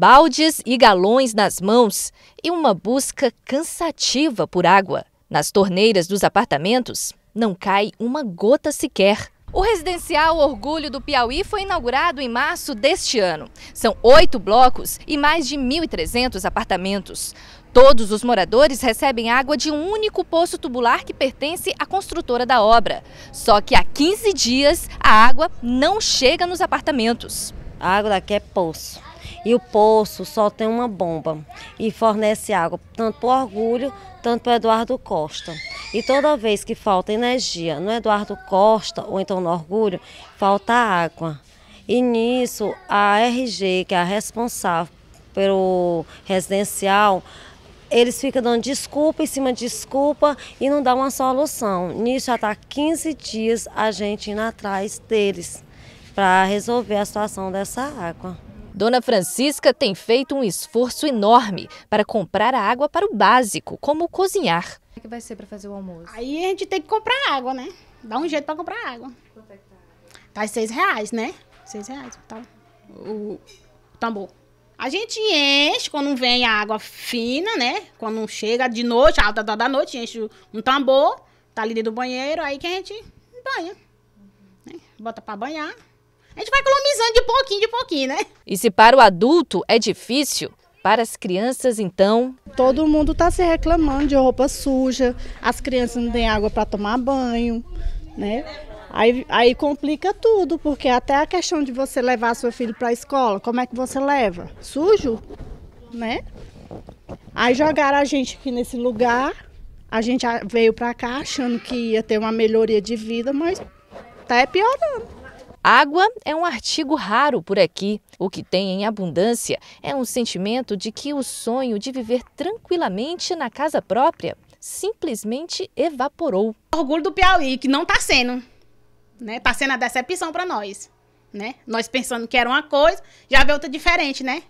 baldes e galões nas mãos e uma busca cansativa por água. Nas torneiras dos apartamentos, não cai uma gota sequer. O residencial Orgulho do Piauí foi inaugurado em março deste ano. São oito blocos e mais de 1.300 apartamentos. Todos os moradores recebem água de um único poço tubular que pertence à construtora da obra. Só que há 15 dias a água não chega nos apartamentos. A água daqui é poço. E o poço só tem uma bomba e fornece água tanto para o Orgulho, tanto para o Eduardo Costa. E toda vez que falta energia no Eduardo Costa ou então no Orgulho, falta água. E nisso a RG, que é a responsável pelo residencial, eles ficam dando desculpa em cima de desculpa e não dá uma solução. Nisso já está 15 dias a gente indo atrás deles para resolver a situação dessa água. Dona Francisca tem feito um esforço enorme para comprar a água para o básico, como cozinhar. O que, que vai ser para fazer o almoço? Aí a gente tem que comprar água, né? Dá um jeito para comprar água. Quanto é que tá? Tá seis reais, né? Seis reais tá. o tambor. A gente enche quando vem a água fina, né? Quando chega de noite, alta da noite, enche um tambor, tá ali dentro do banheiro, aí que a gente banha. Né? Bota para banhar. A gente vai economizando de pouquinho, de pouquinho, né? E se para o adulto é difícil, para as crianças, então. Todo mundo está se reclamando de roupa suja, as crianças não têm água para tomar banho, né? Aí, aí complica tudo, porque até a questão de você levar seu filho para a escola, como é que você leva? Sujo, né? Aí jogaram a gente aqui nesse lugar, a gente veio para cá achando que ia ter uma melhoria de vida, mas tá piorando. Água é um artigo raro por aqui. O que tem em abundância é um sentimento de que o sonho de viver tranquilamente na casa própria simplesmente evaporou. Orgulho do Piauí, que não está sendo. Né? Tá sendo a decepção para nós. Né? Nós pensando que era uma coisa, já vê outra diferente, né?